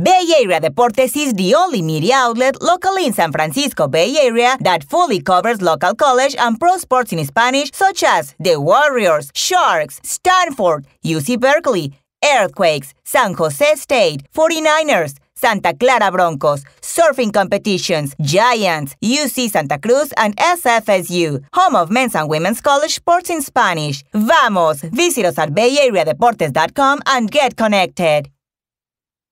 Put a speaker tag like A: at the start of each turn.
A: Bay Area Deportes is the only media outlet locally in San Francisco Bay Area that fully covers local college and pro sports in Spanish, such as the Warriors, Sharks, Stanford, UC Berkeley, Earthquakes, San Jose State, 49ers, Santa Clara Broncos, surfing competitions, Giants, UC Santa Cruz, and SFSU, home of men's and women's college sports in Spanish. Vamos! Visit us at bayareadeportes.com and get connected.